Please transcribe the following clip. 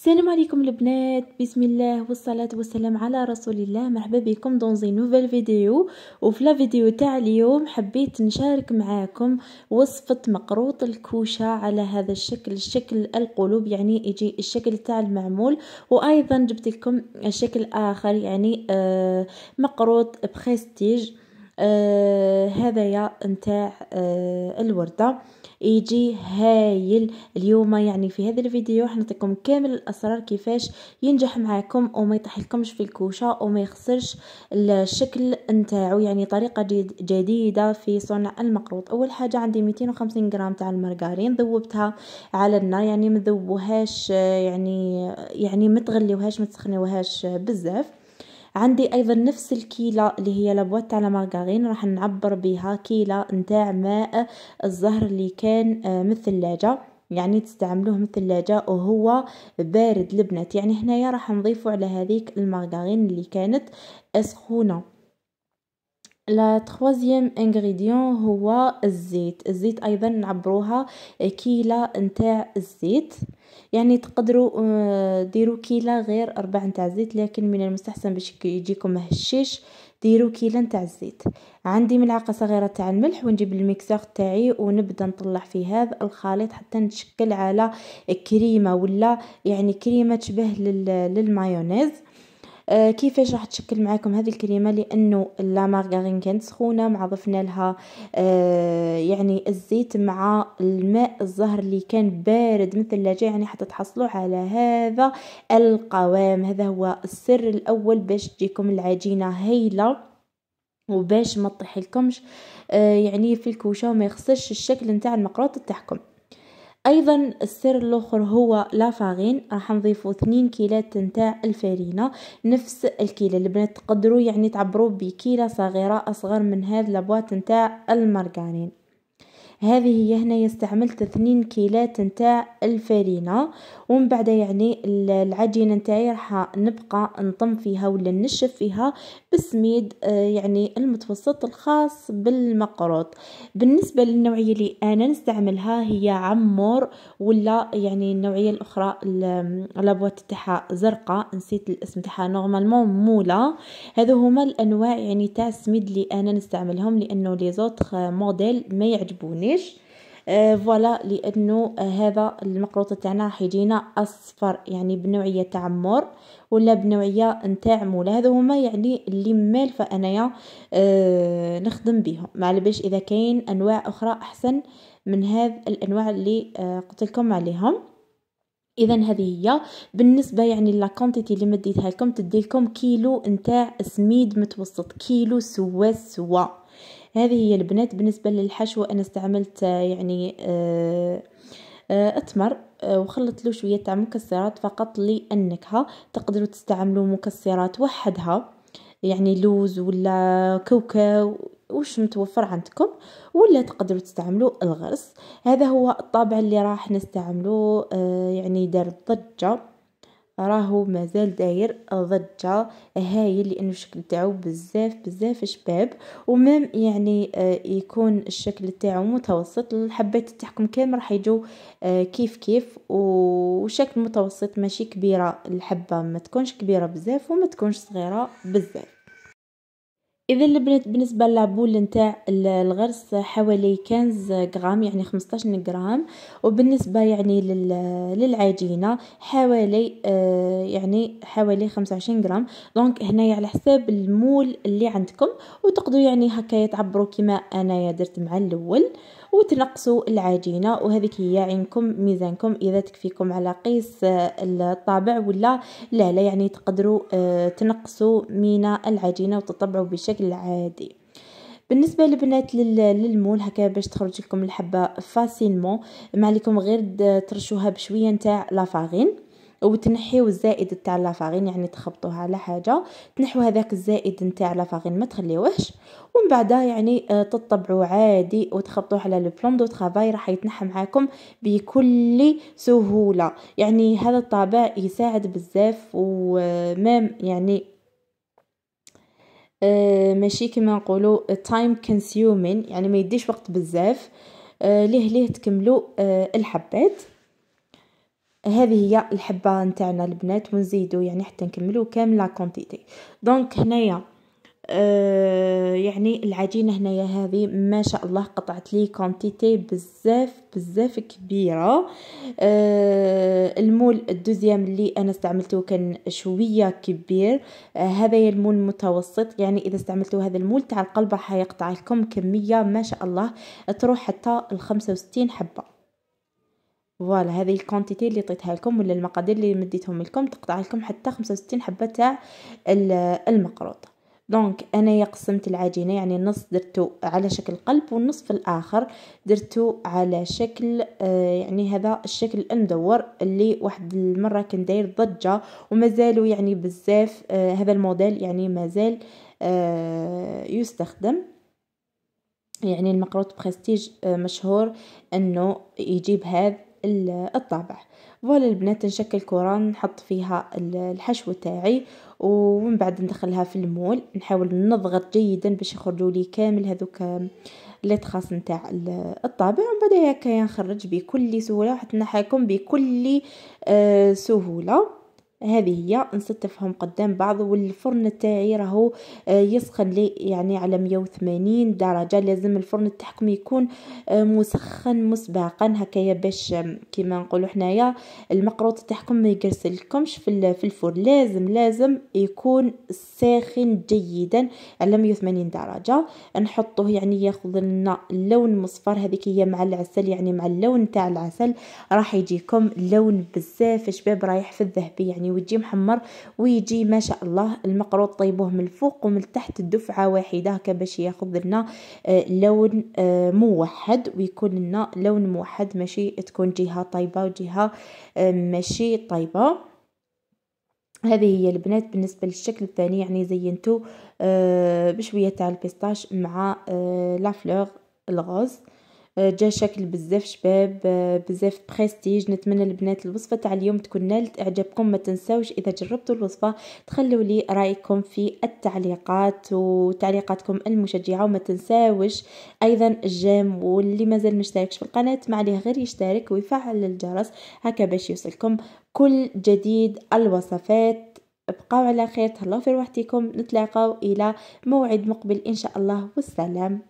السلام عليكم البنات بسم الله والصلاة والسلام على رسول الله مرحبا بكم دون زي نوفيل فيديو وفي لا فيديو تاع اليوم حبيت نشارك معاكم وصفة مقروط الكوشة على هذا الشكل الشكل القلوب يعني يجي الشكل تاع المعمول وايضا جبت لكم شكل اخر يعني آه، مقروط بخستيج آه هذايا نتاع آه الورده يجي هايل اليوم يعني في هذا الفيديو حنعطيكم كامل الاسرار كيفاش ينجح معاكم وما يطيحلكمش في الكوشه وما يخسرش الشكل نتاعو يعني طريقه جد جديده في صنع المقروط اول حاجه عندي 250 غرام تاع المارغرين ذوبتها على النار يعني ما آه، يعني آه، يعني ما تغليوهاش ما تسخنيوهاش آه، بزاف عندي ايضا نفس الكيلة اللي هي لابوات على مارغارين راح نعبر بها كيلة نتاع ماء الزهر اللي كان آه، مثل لاجة يعني تستعملوه مثل لاجة وهو بارد البنات يعني هنايا راح نضيفو على هذيك المارغارين اللي كانت سخونه لا تخوازيام انغريديون هو الزيت الزيت ايضا نعبروها كيلة نتاع الزيت يعني تقدروا ديروا كيلة غير اربع نتاع الزيت لكن من المستحسن باش يجيكم هشيش ديروا كيلة نتاع الزيت عندي ملعقه صغيره تاع الملح ونجيب الميكسور تاعي ونبدا نطلع في هذا الخليط حتى نتشكل على كريمه ولا يعني كريمه تشبه للمايونيز آه، كيفاش راح تشكل معاكم هذه الكريمه لانه لا مارغارين كانت سخونه مع ضفنا لها آه، يعني الزيت مع الماء الزهر اللي كان بارد من الثلاجه يعني حتى تحصلوا على هذا القوام هذا هو السر الاول باش تجيكم العجينه هايله وباش ما تطيحلكمش آه يعني في الكوشه وما يخصش الشكل نتاع المقروط تاعكم ايضا السر الاخر هو لافاغين راح نضيفو 2 كيلات نتاع الفارينة نفس الكيلة البنات تقدروا يعني تعبروا بكيلة صغيرة اصغر من هاد لابوات نتاع المارغرين هذه هنا استعملت اثنين كيلات نتاع الفارينة ومن بعد يعني العجينة نتاعي راح نبقى نطم فيها ولا نشف فيها بسميد آه، يعني المتوسط الخاص بالمقروط بالنسبة للنوعية اللي انا نستعملها هي عمور ولا يعني النوعية الاخرى لابوات تاعها زرقاء نسيت الاسم تاعها نورمالمون مولا هذو هما الانواع يعني تاع السميد اللي انا نستعملهم لانه لي زوتر موديل آه، ما يعجبوني فوالا آه فوالا لانه آه هذا المقروطه تاعنا راح يجينا اصفر يعني بنوعيه تاع مر ولا بنوعيه نتاع مولا هذا هما يعني اللي مالفه انايا آه نخدم بهم مع بالش اذا كاين انواع اخرى احسن من هذ الانواع اللي آه قلت لكم عليهم اذا هذه هي بالنسبه يعني لا كونتيتي اللي مديتها لكم تدي لكم كيلو نتاع سميد متوسط كيلو سوا سوا هذه هي البنات بالنسبة للحشو أنا استعملت آه، يعني آه، آه، أتمر وخلط له شوية تاع مكسرات فقط لأنكها تقدروا تستعملوا مكسرات وحدها يعني لوز ولا كوكاو وش متوفر عندكم ولا تقدروا تستعملوا الغرس هذا هو الطابع اللي راح نستعمله يعني دار ضجه راهو مازال داير ضجة هايل لانه الشكل تاعو بزاف بزاف شباب ومام يعني آه، يكون الشكل تاعو متوسط الحبات تاعكم كامل راح يجو آه، كيف كيف وشكل متوسط ماشي كبيرة الحبة ما تكونش كبيرة بزاف وما تكونش صغيرة بزاف اذا البنات بالنسبه لابول نتاع الغرس حوالي 15 غرام يعني 15 غرام وبالنسبه يعني للعجينه حوالي آه، يعني حوالي 25 غرام دونك هنايا على حساب المول اللي عندكم وتقدروا يعني هكا تعبروا كما انايا درت مع الاول وتنقصوا العجينة وهذيك هي عينكم ميزانكم إذا تكفيكم على قيس آه، الطابع ولا لا لا يعني تقدروا آه، تنقصوا من العجينة وتطبعوا بشكل عادي بالنسبه للبنات للمول هكا باش تخرج لكم الحبه فاسيلمون ما عليكم غير ترشوها بشويه نتاع لافارين وتنحيو الزائد تاع لافاغين يعني تخبطوها على حاجه تنحيو هذاك الزائد نتاع لافاغين ما تخليوهش ومن بعدها يعني آه، تطبعوا عادي وتخبطوه على لو بلون دو طرافاي راح يتنحى معاكم بكل سهوله يعني هذا الطابع يساعد بزاف ومام آه، يعني آه، ماشي كما نقولوا تايم كونسيومين يعني ما يديش وقت بزاف ليه ليه تكملوا الحبات هذه هي الحبه نتاعنا البنات ونزيدو يعني حتى نكملو كامل لا كونتيتي دونك هنايا آه، يعني العجينه هنايا هذه ما شاء الله قطعت لي كونتيتي بزاف بزاف كبيره آه، المول الدوزيام اللي انا استعملته كان شويه كبير آه، هذا المول المتوسط يعني اذا استعملتوا هذا المول تاع القلبه حيقطع لكم كميه ما شاء الله تروح حتى ال 65 حبه فوالا هذه الكونتيتي اللي عطيتها لكم ولا المقادير اللي مديتهم لكم تقطع لكم حتى 65 حبه تاع المقروط دونك انايا قسمت العجينه يعني النص درتو على شكل قلب والنصف الاخر درتو على شكل آه، يعني هذا الشكل المدور اللي واحد المره كان داير ضجه ومازالوا يعني بزاف آه، هذا الموديل يعني مازال آه، يستخدم يعني المقروط برستيج مشهور انه يجيب هذا الطابع فوالا البنات تنشكل كرة نحط فيها الحشو تاعي ومن بعد ندخلها في المول نحاول نضغط جيدا باش يخرجوا لي كامل هذوك لتخاص نتاع الطابع ومن بعد هكا نخرج بكل سهوله حتى نحاكم بكل آه، سهوله هذه هي نستفهم قدام بعض والفرن تاعي راهو آه، يسخن لي يعني على 180 درجه لازم الفرن تاعكم يكون آه، مسخن مسبقا هكايا باش كيما نقولوا حنايا المقروط تاعكم ما يقرسلكمش في في الفرن لازم لازم يكون ساخن جيدا على 180 درجه نحطوه يعني ياخذ لنا اللون مصفر هذيك هي مع العسل يعني مع اللون تاع العسل راح يجيكم لون بزاف شباب رايح في الذهبي يعني يعني ويجي محمر ويجي ما شاء الله المقروط طيبوه من الفوق ومن تحت الدفعة واحدة هكا باش ياخذ لنا آه، لون آه، موحد ويكون لنا لون موحد ماشي تكون جهة طيبة وجهة آه، ماشي طيبة هذه هي البنات بالنسبه للشكل الثاني يعني زينتو بشويه تاع البيستاش مع لا فلور الغوز آه، جا شكل بزاف شباب آه، بزاف بريستيج نتمنى البنات الوصفه تاع اليوم تكون نالت اعجابكم ما تنساوش اذا جربتوا الوصفه تخلوا لي رايكم في التعليقات وتعليقاتكم المشجعه وما تنساوش ايضا الجيم واللي مازال مشتركش في القناه ما عليه غير يشترك ويفعل الجرس هكا باش يوصلكم كل جديد الوصفات بقاو على خير تهلاو في روحتكم نتلاقاو الى موعد مقبل ان شاء الله والسلام